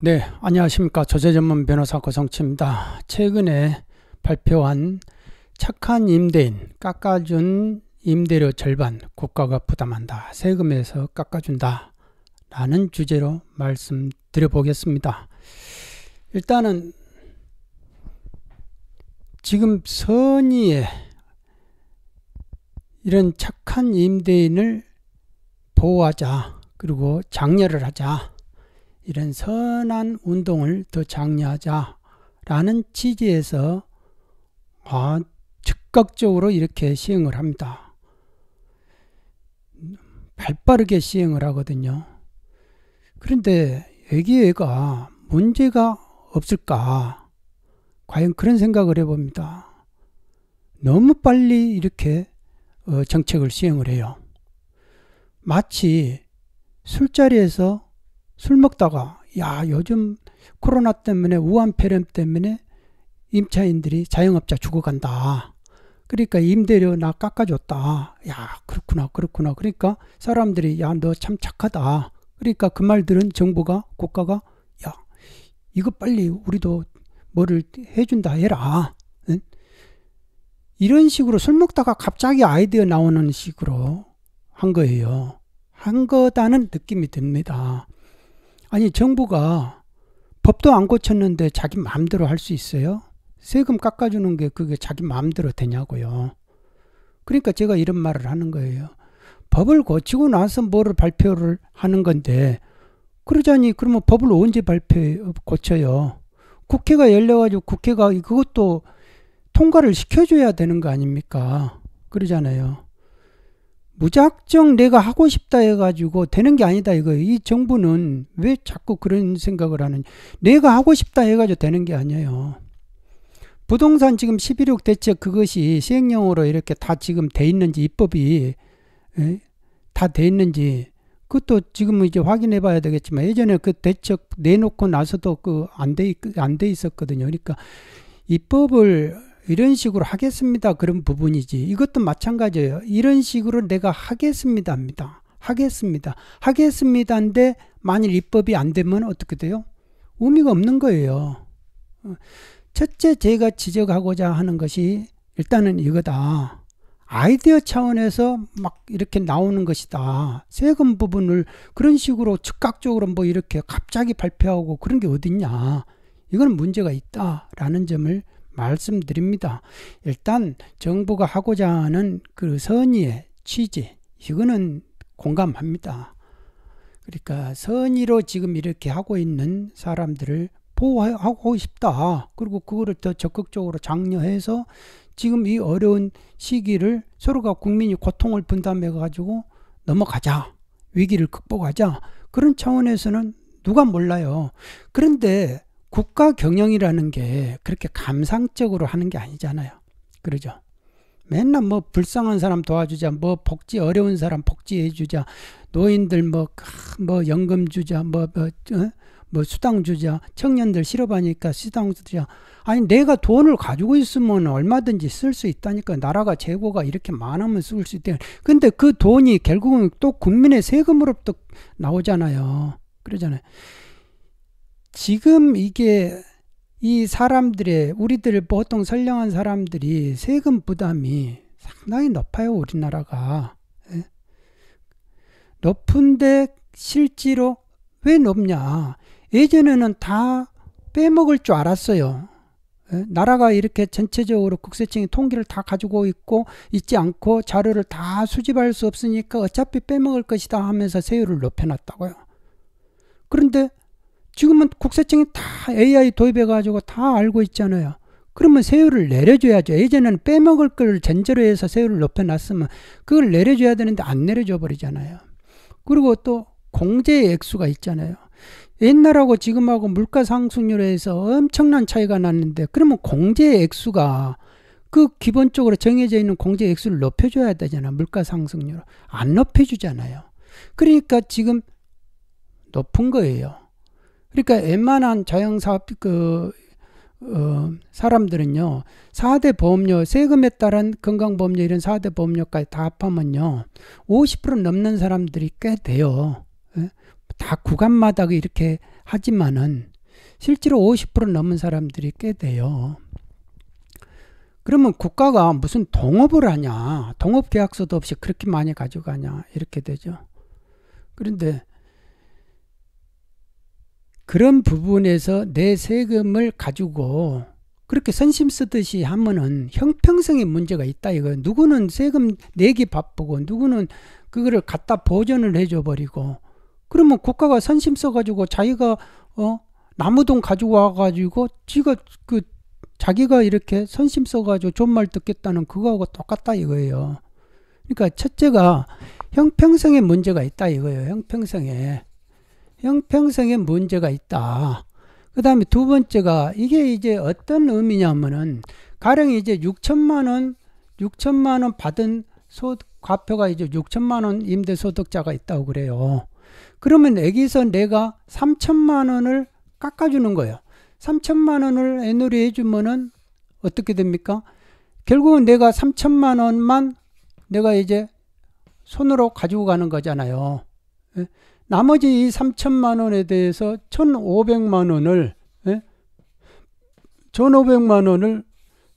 네, 안녕하십니까. 저자 전문 변호사 고성치입니다. 최근에 발표한 착한 임대인 깎아준 임대료 절반 국가가 부담한다. 세금에서 깎아준다. 라는 주제로 말씀드려 보겠습니다. 일단은 지금 선의에 이런 착한 임대인을 보호하자. 그리고 장려를 하자. 이런 선한 운동을 더 장려하자라는 취지에서 아, 즉각적으로 이렇게 시행을 합니다. 발빠르게 시행을 하거든요. 그런데 여기에가 문제가 없을까? 과연 그런 생각을 해봅니다. 너무 빨리 이렇게 어, 정책을 시행을 해요. 마치 술자리에서 술 먹다가 야 요즘 코로나 때문에 우한 폐렴 때문에 임차인들이 자영업자 죽어간다. 그러니까 임대료 나 깎아줬다. 야 그렇구나 그렇구나. 그러니까 사람들이 야 너 참 착하다. 그러니까 그말 들은 정부가 국가가 야 이거 빨리 우리도 뭐를 해준다 해라. 응? 이런 식으로 술 먹다가 갑자기 아이디어 나오는 식으로 한 거예요. 한 거다는 느낌이 듭니다. 아니 정부가 법도 안 고쳤는데 자기 마음대로 할 수 있어요? 세금 깎아주는 게 그게 자기 마음대로 되냐고요. 그러니까 제가 이런 말을 하는 거예요. 법을 고치고 나서 뭐를 발표를 하는 건데 그러자니 그러면 법을 언제 발표 고쳐요? 국회가 열려가지고 국회가 그것도 통과를 시켜줘야 되는 거 아닙니까? 그러잖아요. 무작정 내가 하고 싶다 해가지고 되는 게 아니다 이거예요. 이 정부는 왜 자꾸 그런 생각을 하는? 내가 하고 싶다 해가지고 되는 게 아니에요. 부동산 지금 11.6 대책 그것이 시행령으로 이렇게 다 지금 돼 있는지 입법이 예, 다 돼 있는지 그것도 지금 이제 확인해 봐야 되겠지만 예전에 그 대책 내놓고 나서도 그 안 돼 안 돼 있었거든요. 그러니까 입법을 이런 식으로 하겠습니다. 그런 부분이지. 이것도 마찬가지예요. 이런 식으로 내가 하겠습니다입니다. 하겠습니다. 하겠습니다인데 만일 입법이 안 되면 어떻게 돼요? 의미가 없는 거예요. 첫째 제가 지적하고자 하는 것이 일단은 이거다. 아이디어 차원에서 막 이렇게 나오는 것이다. 세금 부분을 그런 식으로 즉각적으로 뭐 이렇게 갑자기 발표하고 그런 게 어딨냐. 이건 문제가 있다라는 점을 말씀드립니다. 일단 정부가 하고자 하는 그 선의의 취지 이거는 공감합니다. 그러니까 선의로 지금 이렇게 하고 있는 사람들을 보호하고 싶다. 그리고 그거를 더 적극적으로 장려해서 지금 이 어려운 시기를 서로가 국민이 고통을 분담해 가지고 넘어가자. 위기를 극복하자. 그런 차원에서는 누가 몰라요. 그런데 국가 경영이라는 게 그렇게 감상적으로 하는 게 아니잖아요. 그러죠? 맨날 뭐 불쌍한 사람 도와주자, 뭐 복지 어려운 사람 복지해주자, 노인들 뭐, 뭐 연금 주자, 뭐, 뭐, 어? 뭐 수당 주자, 청년들 실업하니까 수당 주자. 아니, 내가 돈을 가지고 있으면 얼마든지 쓸 수 있다니까. 나라가 재고가 이렇게 많으면 쓸 수 있다. 근데 그 돈이 결국은 또 국민의 세금으로부터 나오잖아요. 그러잖아요. 지금 이게 이 사람들의 우리들 을 보통 선량한 사람들이 세금 부담이 상당히 높아요 우리나라가 예? 높은데 실제로 왜 높냐 예전에는 다 빼먹을 줄 알았어요 예? 나라가 이렇게 전체적으로 국세청이 통계를 다 가지고 있고 있지 않고 자료를 다 수집할 수 없으니까 어차피 빼먹을 것이다 하면서 세율을 높여놨다고요 그런데 지금은 국세청이 다 AI 도입해가지고 다 알고 있잖아요. 그러면 세율을 내려줘야죠. 예전에는 빼먹을 걸 전제로 해서 세율을 높여놨으면 그걸 내려줘야 되는데 안 내려줘 버리잖아요. 그리고 또 공제의 액수가 있잖아요. 옛날하고 지금하고 물가 상승률에서 엄청난 차이가 났는데 그러면 공제의 액수가 그 기본적으로 정해져 있는 공제 액수를 높여줘야 되잖아. 요 물가 상승률 안 높여주잖아요. 그러니까 지금 높은 거예요. 그러니까 웬만한 자영사업 그 어, 사람들은요, 4대 보험료, 세금에 따른 건강보험료, 이런 4대 보험료까지 다 합하면요, 50% 넘는 사람들이 꽤 돼요. 예? 다 구간마다 이렇게 하지만은, 실제로 50% 넘은 사람들이 꽤 돼요. 그러면 국가가 무슨 동업을 하냐, 동업 계약서도 없이 그렇게 많이 가져가냐, 이렇게 되죠. 그런데 그런 부분에서 내 세금을 가지고 그렇게 선심 쓰듯이 하면은 형평성의 문제가 있다 이거 누구는 세금 내기 바쁘고 누구는 그거를 갖다 보전을 해줘 버리고 그러면 국가가 선심 써가지고 자기가 어 나무돈 가지고 와가지고 지가 그 자기가 이렇게 선심 써가지고 존말 듣겠다는 그거하고 똑같다 이거예요 그러니까 첫째가 형평성의 문제가 있다 이거예요 형평성에 형평성에 문제가 있다. 그 다음에 두 번째가 이게 이제 어떤 의미냐면은 가령 이제 6천만 원, 6천만 원 받은 소, 득 과표가 이제 6천만 원 임대소득자가 있다고 그래요. 그러면 여기서 내가 3천만 원을 깎아주는 거예요. 3천만 원을 애누리 해주면은 어떻게 됩니까? 결국은 내가 3천만 원만 내가 이제 손으로 가지고 가는 거잖아요. 예? 나머지 이 3천만 원에 대해서 1,500만 원을 예? 1,500만 원을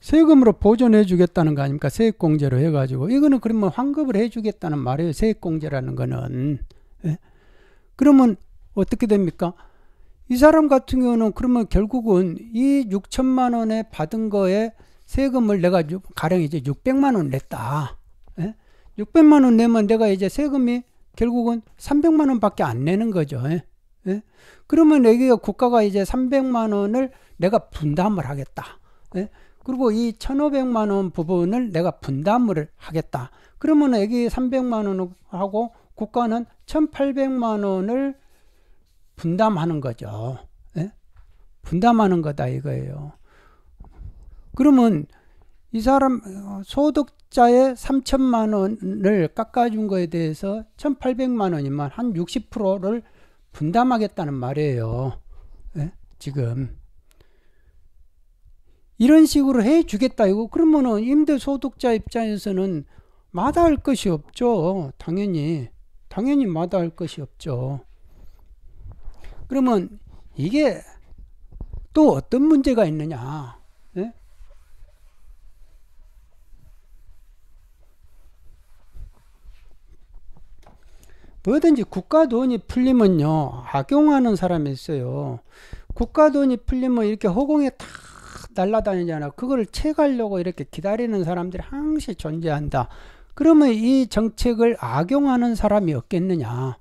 세금으로 보존해 주겠다는 거 아닙니까? 세액공제로 해가지고 이거는 그러면 환급을 해 주겠다는 말이에요. 세액공제라는 거는 예? 그러면 어떻게 됩니까? 이 사람 같은 경우는 그러면 결국은 이 6천만 원에 받은 거에 세금을 내가 가령 이제 600만 원 냈다. 예? 600만 원 내면 내가 이제 세금이 결국은 300만 원밖에 안 내는 거죠. 예? 예? 그러면 여기 국가가 이제 300만 원을 내가 분담을 하겠다. 예? 그리고 이 1,500만 원 부분을 내가 분담을 하겠다. 그러면 여기 300만 원하고 국가는 1,800만 원을 분담하는 거죠. 예? 분담하는 거다 이거예요. 그러면 이 사람 어, 소득자의 3천만 원을 깎아준 거에 대해서 1,800만 원이면 한 60%를 분담하겠다는 말이에요. 예? 지금 이런 식으로 해 주겠다 이거 그러면은 임대소득자 입장에서는 마다할 것이 없죠. 당연히 당연히 마다할 것이 없죠. 그러면 이게 또 어떤 문제가 있느냐? 뭐든지 국가 돈이 풀리면요 악용하는 사람이 있어요 국가 돈이 풀리면 이렇게 허공에 탁날라다니잖아 그걸 채가려고 이렇게 기다리는 사람들이 항시 존재한다 그러면 이 정책을 악용하는 사람이 없겠느냐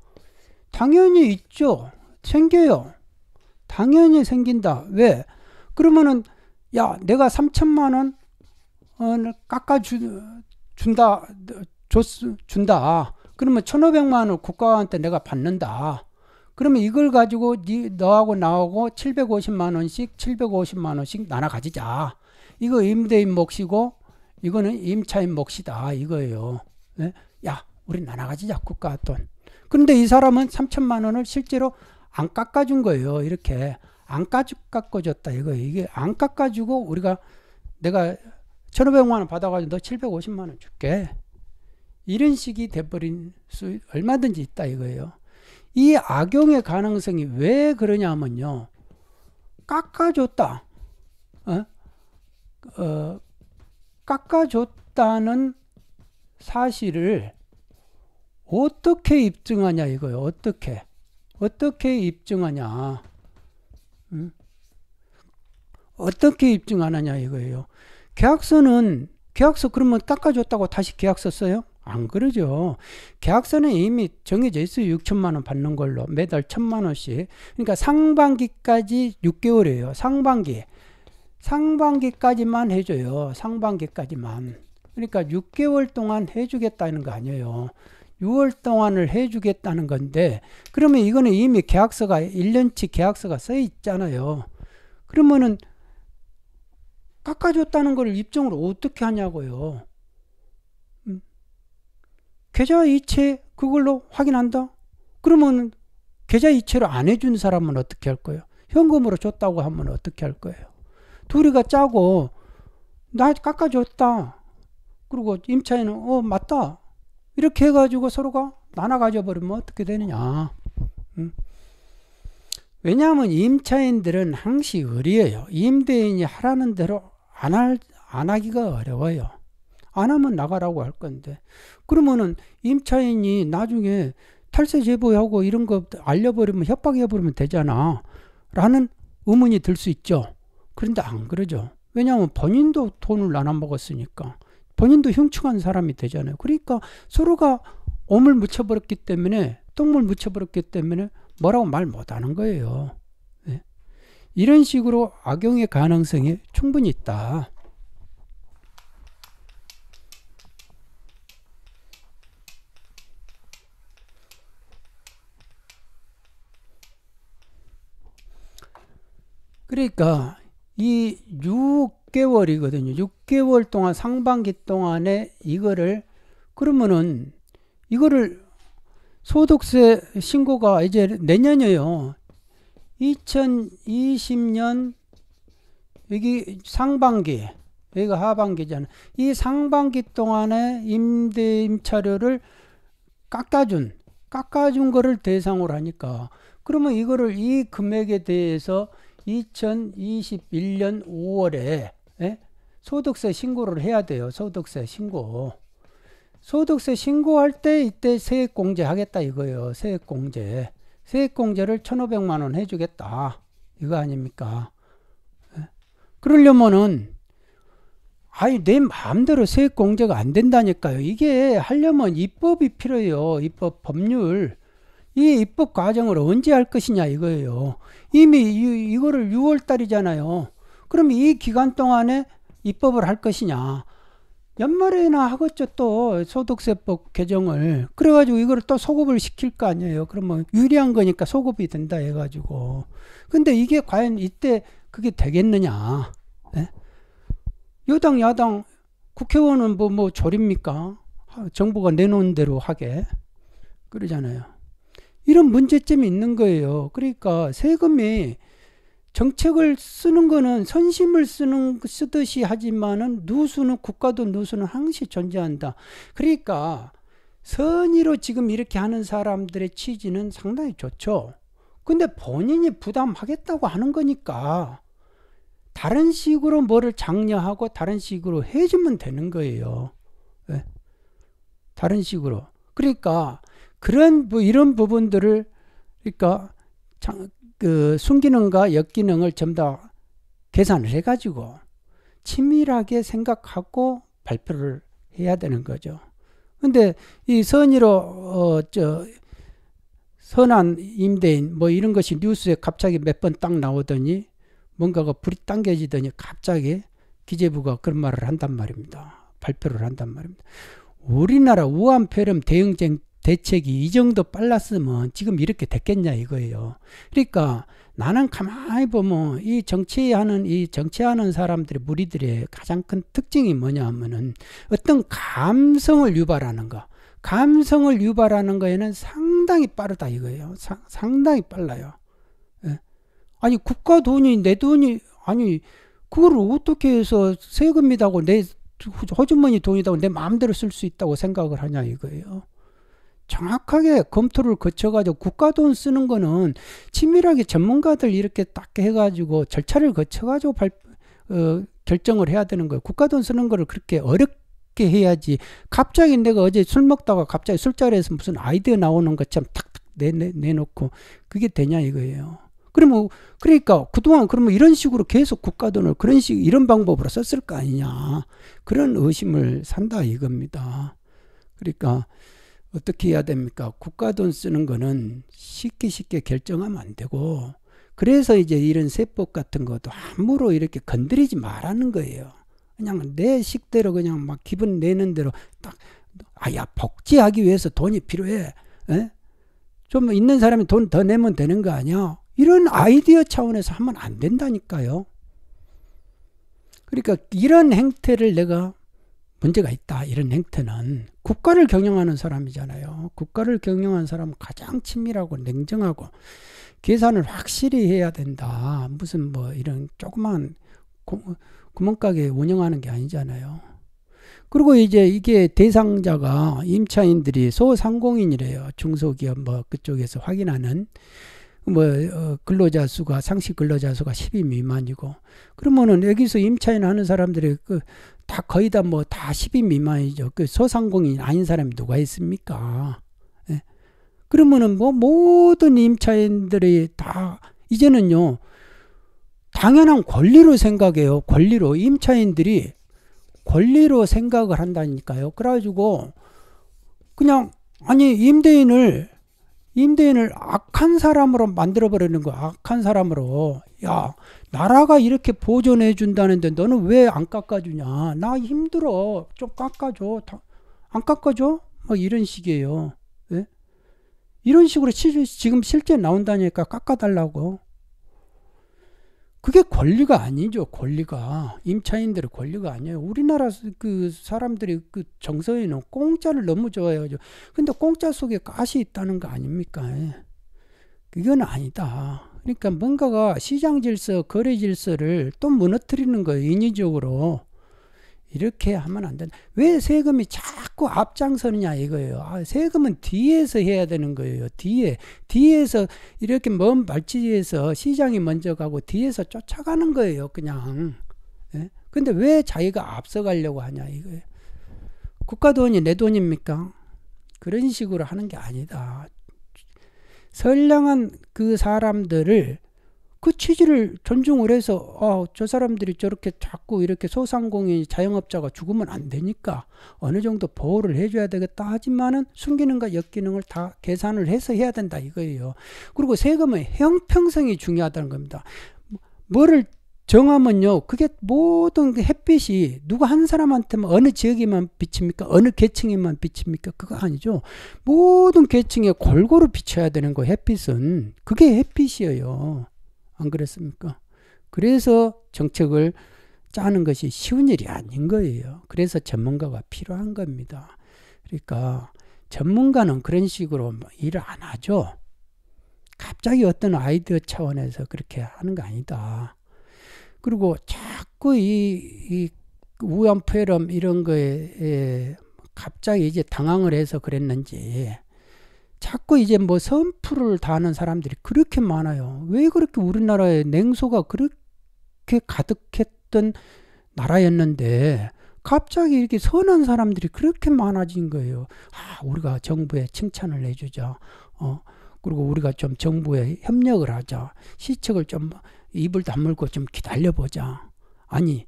당연히 있죠 생겨요 당연히 생긴다 왜 그러면은 야 내가 3천만 원을 깎아준다 줬, 준다 그러면 1 5 0 0만 원을 국가한테 내가 받는다. 그러면 이걸 가지고 네, 너하고 나하고 7 5 0만 원씩 7 5 0만 원씩 나눠 가지자. 이거 임대인 몫이고 이거는 임차인 몫이다 이거예요. 네? 야, 우리 나눠 가지자 국가 돈. 그런데 이 사람은 3천만 원을 실제로 안 깎아준 거예요. 이렇게 안 깎아 깎아줬다 이거 이게 안 깎아주고 우리가 내가 1 5 0 0만원 받아가지고 너7 5 0만원 줄게. 이런 식이 돼버린 수 얼마든지 있다 이거예요. 이 악용의 가능성이 왜 그러냐면요. 깎아줬다. 어? 어, 깎아줬다는 사실을 어떻게 입증하냐 이거예요. 어떻게. 어떻게 입증하냐. 음? 어떻게 입증하느냐 이거예요. 계약서는 계약서 그러면 깎아줬다고 다시 계약서 써요? 안 그러죠. 계약서는 이미 정해져 있어요. 6천만 원 받는 걸로 매달 천만 원씩. 그러니까 상반기까지 6개월이에요. 상반기. 상반기까지만 해줘요. 상반기까지만. 그러니까 6개월 동안 해주겠다는 거 아니에요. 6월 동안을 해주겠다는 건데 그러면 이거는 이미 계약서가 1년치 계약서가 써 있잖아요. 그러면은 깎아줬다는 걸 입증을 어떻게 하냐고요. 계좌 이체 그걸로 확인한다. 그러면 계좌 이체를 안 해준 사람은 어떻게 할 거예요? 현금으로 줬다고 하면 어떻게 할 거예요? 둘이가 짜고 나 깎아줬다. 그리고 임차인은 어 맞다. 이렇게 해가지고 서로가 나눠 가져버리면 어떻게 되느냐. 음. 왜냐하면 임차인들은 항시 의리예요. 임대인이 하라는 대로 안, 할, 안 하기가 어려워요. 안 하면 나가라고 할 건데. 그러면은 임차인이 나중에 탈세 제보하고 이런 거 알려버리면 협박해버리면 되잖아. 라는 의문이 들 수 있죠. 그런데 안 그러죠. 왜냐하면 본인도 돈을 나눠 먹었으니까. 본인도 흉측한 사람이 되잖아요. 그러니까 서로가 옴을 묻혀버렸기 때문에, 똥물 묻혀버렸기 때문에 뭐라고 말 못하는 거예요. 예. 이런 식으로 악용의 가능성이 충분히 있다. 그러니까 이 6개월이거든요. 6개월 동안 상반기 동안에 이거를 그러면은 이거를 소득세 신고가 이제 내년이에요. 2020년 여기 상반기 여기가 하반기잖아. 이 상반기 동안에 임대 임차료를 깎아준 깎아준 거를 대상으로 하니까 그러면 이거를 이 금액에 대해서 2021년 5월에 에? 소득세 신고를 해야 돼요. 소득세 신고. 소득세 신고할 때 이때 세액 공제하겠다 이거예요. 세액 공제. 세액 공제를 1,500만 원 해주겠다. 이거 아닙니까? 에? 예? 그러려면은 아니 내 마음대로 세액 공제가 안 된다니까요. 이게 하려면 입법이 필요해요. 입법 법률. 이 입법 과정을 언제 할 것이냐 이거예요. 이미 이, 이거를 6월 달이잖아요. 그럼 이 기간 동안에 입법을 할 것이냐. 연말에나 하겠죠 또 소득세법 개정을 그래가지고 이거를 또 소급을 시킬 거 아니에요 그러면 유리한 거니까 소급이 된다 해가지고 근데 이게 과연 이때 그게 되겠느냐 네? 여당 야당 국회의원은 뭐, 뭐 조립니까 아, 정부가 내놓은 대로 하게 그러잖아요 이런 문제점이 있는 거예요. 그러니까 세금이 정책을 쓰는 거는 선심을 쓰는 쓰듯이 하지만은 누수는 국가도 누수는 항시 존재한다. 그러니까 선의로 지금 이렇게 하는 사람들의 취지는 상당히 좋죠. 근데 본인이 부담하겠다고 하는 거니까 다른 식으로 뭐를 장려하고 다른 식으로 해주면 되는 거예요. 네? 다른 식으로. 그러니까 그런 뭐 이런 부분들을 그러니까 장, 그 순기능과 역기능을 전부 다 계산을 해가지고 치밀하게 생각하고 발표를 해야 되는 거죠. 근데 이 선의로 어 저 선한 임대인 뭐 이런 것이 뉴스에 갑자기 몇 번 딱 나오더니 뭔가가 불이 당겨지더니 갑자기 기재부가 그런 말을 한단 말입니다. 발표를 한단 말입니다. 우리나라 우한폐렴 대응쟁 대책이 이 정도 빨랐으면 지금 이렇게 됐겠냐 이거예요. 그러니까 나는 가만히 보면 이 정치하는 이 정치하는 사람들의 무리들의 가장 큰 특징이 뭐냐 하면은 어떤 감성을 유발하는 거. 감성을 유발하는 거에는 상당히 빠르다 이거예요. 사, 상당히 빨라요. 예. 아니 국가 돈이 내 돈이 아니 그걸 어떻게 해서 세금이다고 내 호주머니 돈이다고 내 마음대로 쓸 수 있다고 생각을 하냐 이거예요. 정확하게 검토를 거쳐가지고 국가 돈 쓰는 거는 치밀하게 전문가들 이렇게 딱 해가지고 절차를 거쳐가지고 발, 어, 결정을 해야 되는 거예요. 국가 돈 쓰는 거를 그렇게 어렵게 해야지. 갑자기 내가 어제 술 먹다가 갑자기 술자리에서 무슨 아이디어 나오는 것처럼 탁탁 내, 놓고 그게 되냐 이거예요. 그러면 그러니까 그동안 그러면 이런 식으로 계속 국가 돈을 그런 식 이런 방법으로 썼을 거 아니냐 그런 의심을 산다 이겁니다. 그러니까 어떻게 해야 됩니까? 국가 돈 쓰는 거는 쉽게 쉽게 결정하면 안 되고 그래서 이제 이런 세법 같은 것도 함부로 이렇게 건드리지 말라는 거예요. 그냥 내 식대로 그냥 막 기분 내는 대로 딱 아야 복지하기 위해서 돈이 필요해. 에? 좀 있는 사람이 돈 더 내면 되는 거 아니야? 이런 아이디어 차원에서 하면 안 된다니까요. 그러니까 이런 행태를 내가 문제가 있다 이런 행태는 국가를 경영하는 사람이잖아요. 국가를 경영하는 사람은 가장 친밀하고 냉정하고 계산을 확실히 해야 된다. 무슨 뭐 이런 조그만 구멍가게 운영하는 게 아니잖아요. 그리고 이제 이게 대상자가 임차인들이 소상공인이래요. 중소기업 뭐 그쪽에서 확인하는 뭐 어, 근로자 수가 상시 근로자 수가 10인 미만이고 그러면은 여기서 임차인 하는 사람들이 그다 거의 다 뭐 다 10인 뭐 미만이죠. 그 소상공인 아닌 사람이 누가 있습니까? 예. 그러면은 뭐 모든 임차인들이 다 이제는요. 당연한 권리로 생각해요. 권리로 임차인들이 권리로 생각을 한다니까요. 그래가지고 그냥 아니 임대인을 임대인을 악한 사람으로 만들어버리는 거야. 악한 사람으로. 야, 나라가 이렇게 보존해준다는데 너는 왜 안 깎아주냐? 나 힘들어. 좀 깎아줘. 안 깎아줘? 뭐 이런 식이에요. 예? 이런 식으로 시, 지금 실제 나온다니까 깎아달라고. 그게 권리가 아니죠. 권리가 임차인들의 권리가 아니에요. 우리나라 그 사람들이 그 정서에는 공짜를 너무 좋아해요. 근데 공짜 속에 가시 있다는 거 아닙니까? 그건 아니다. 그러니까 뭔가가 시장 질서, 거래 질서를 또 무너뜨리는 거예요. 인위적으로. 이렇게 하면 안 된다. 왜 세금이 자꾸 앞장서느냐 이거예요. 아, 세금은 뒤에서 해야 되는 거예요. 뒤에. 뒤에서 이렇게 먼 발치에서 지 시장이 먼저 가고 뒤에서 쫓아가는 거예요. 그냥. 예? 근데 왜 자기가 앞서가려고 하냐 이거예요. 국가 돈이 내 돈입니까? 그런 식으로 하는 게 아니다. 선량한 그 사람들을 그 취지를 존중을 해서 어, 저 사람들이 저렇게 자꾸 이렇게 소상공인 자영업자가 죽으면 안 되니까 어느 정도 보호를 해줘야 되겠다 하지만은 순기능과 역기능을 다 계산을 해서 해야 된다 이거예요. 그리고 세금은 형평성이 중요하다는 겁니다. 뭐를 정하면요, 그게 모든 그 햇빛이 누구 한 사람한테만 어느 지역에만 비칩니까? 어느 계층에만 비칩니까? 그거 아니죠. 모든 계층에 골고루 비춰야 되는 거 햇빛은 그게 햇빛이에요. 안 그렇습니까? 그래서 정책을 짜는 것이 쉬운 일이 아닌 거예요. 그래서 전문가가 필요한 겁니다. 그러니까 전문가는 그런 식으로 뭐 일을 안 하죠. 갑자기 어떤 아이디어 차원에서 그렇게 하는 거 아니다. 그리고 자꾸 이, 이 우한폐렴 이런 거에 갑자기 이제 당황을 해서 그랬는지 자꾸 이제 뭐 선풀을 다하는 사람들이 그렇게 많아요. 왜 그렇게 우리나라에 냉소가 그렇게 가득했던 나라였는데 갑자기 이렇게 선한 사람들이 그렇게 많아진 거예요. 아, 우리가 정부에 칭찬을 해주자. 어, 그리고 우리가 좀 정부에 협력을 하자. 시책을 좀 입을 다물고 좀 기다려보자. 아니,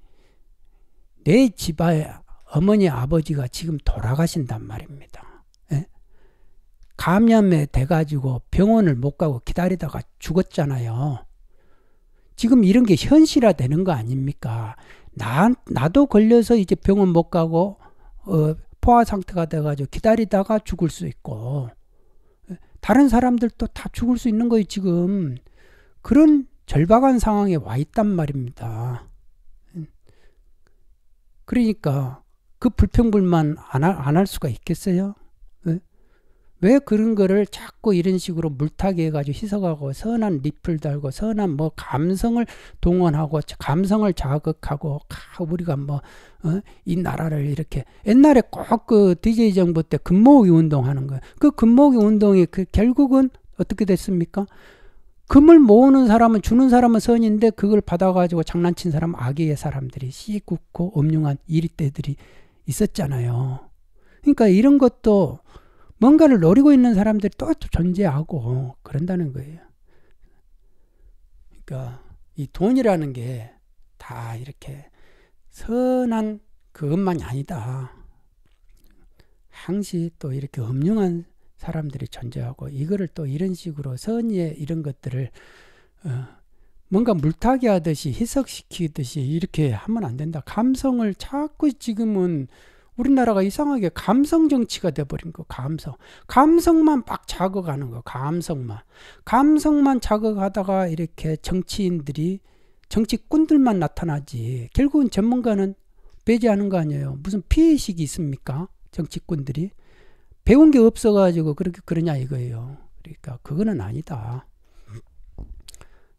내 집안에 어머니, 아버지가 지금 돌아가신단 말입니다. 감염에 돼가지고 병원을 못 가고 기다리다가 죽었잖아요. 지금 이런 게 현실화 되는 거 아닙니까? 나, 나도 걸려서 이제 병원 못 가고, 어, 포화 상태가 돼가지고 기다리다가 죽을 수 있고, 다른 사람들도 다 죽을 수 있는 거예요, 지금. 그런 절박한 상황에 와 있단 말입니다. 그러니까 그 불평불만 안 할 수가 있겠어요? 왜 그런 거를 자꾸 이런 식으로 물타기 해가지고 희석하고 선한 리플 달고 선한 뭐 감성을 동원하고 감성을 자극하고 아, 우리가 뭐이 어? 나라를 이렇게 옛날에 꼭 그 DJ 정부 때금목이 운동하는 거예요. 그금목이 운동이 그 결국은 어떻게 됐습니까? 금을 모으는 사람은 주는 사람은 선인데 그걸 받아가지고 장난친 사람 악의 사람들이 시궂고 엄흉한 이리때들이 있었잖아요. 그러니까 이런 것도 뭔가를 노리고 있는 사람들이 또 존재하고 그런다는 거예요. 그러니까 이 돈이라는 게 다 이렇게 선한 그것만이 아니다. 항시 또 이렇게 음흉한 사람들이 존재하고 이거를 또 이런 식으로 선의의 이런 것들을 어 뭔가 물타기 하듯이 희석시키듯이 이렇게 하면 안 된다. 감성을 자꾸 지금은 우리나라가 이상하게 감성 정치가 돼버린 거 감성 감성만 빡 자극하는 거 감성만 감성만 자극하다가 이렇게 정치인들이 정치꾼들만 나타나지 결국은 전문가는 배제하는 거 아니에요 무슨 피해의식이 있습니까 정치꾼들이 배운 게 없어가지고 그렇게 그러냐 이거예요 그러니까 그거는 아니다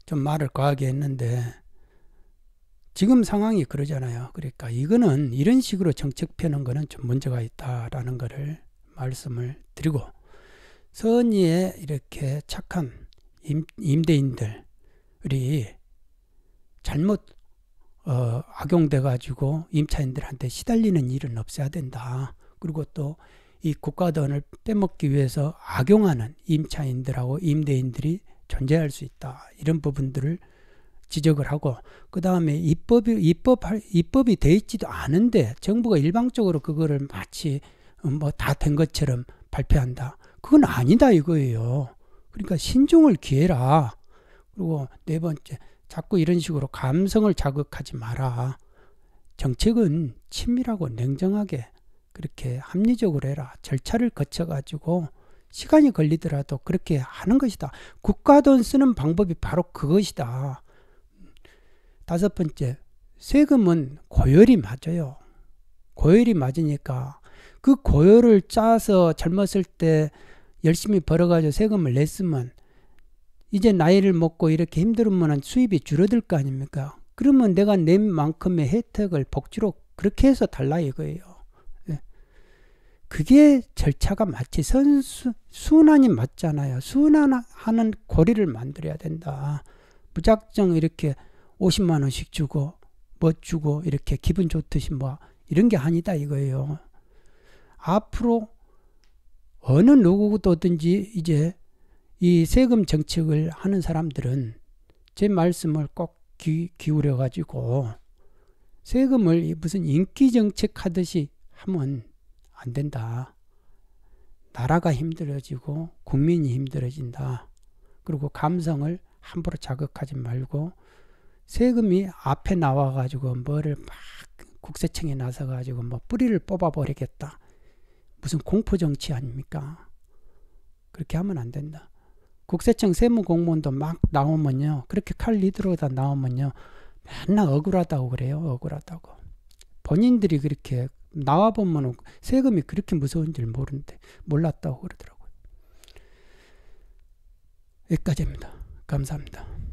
좀 말을 과하게 했는데 지금 상황이 그러잖아요. 그러니까 이거는 이런 식으로 정책 펴는 거는 좀 문제가 있다라는 거를 말씀을 드리고 선의의 이렇게 착한 임, 대인들이 잘못 어, 악용돼 가지고 임차인들한테 시달리는 일은 없어야 된다. 그리고 또 이 국가돈을 빼먹기 위해서 악용하는 임차인들하고 임대인들이 존재할 수 있다. 이런 부분들을 지적을 하고 그 다음에 입법이 입법 입법이 돼 있지도 않은데 정부가 일방적으로 그거를 마치 어, 뭐다 된 것처럼 발표한다. 그건 아니다 이거예요. 그러니까 신중을 기해라. 그리고 네 번째 자꾸 이런 식으로 감성을 자극하지 마라. 정책은 친밀하고 냉정하게 그렇게 합리적으로 해라. 절차를 거쳐 가지고 시간이 걸리더라도 그렇게 하는 것이다. 국가 돈 쓰는 방법이 바로 그것이다. 다섯 번째, 세금은 고열이 맞아요. 고열이 맞으니까 그 고열을 짜서 젊었을 때 열심히 벌어가지고 세금을 냈으면 이제 나이를 먹고 이렇게 힘들으면 수입이 줄어들 거 아닙니까? 그러면 내가 낸 만큼의 혜택을 복지로 그렇게 해서 달라 이거예요. 예. 그게 절차가 마치 선수, 순환이 맞잖아요. 순환하는 고리를 만들어야 된다. 무작정 이렇게 50만 원씩 주고 뭐 주고 이렇게 기분 좋듯이 뭐 이런 게 아니다 이거예요. 앞으로 어느 누구든지 이제 이 세금 정책을 하는 사람들은 제 말씀을 꼭 기, 기울여 가지고 세금을 무슨 인기 정책 하듯이 하면 안 된다. 나라가 힘들어지고 국민이 힘들어진다. 그리고 감성을 함부로 자극하지 말고 세금이 앞에 나와가지고 뭐를 막 국세청에 나서가지고 뭐 뿌리를 뽑아버리겠다. 무슨 공포정치 아닙니까? 그렇게 하면 안 된다. 국세청 세무공무원도 막 나오면요. 그렇게 칼 리드로다 나오면요. 맨날 억울하다고 그래요. 억울하다고. 본인들이 그렇게 나와보면 세금이 그렇게 무서운 줄 모르는데 몰랐다고 그러더라고요. 여기까지입니다. 감사합니다.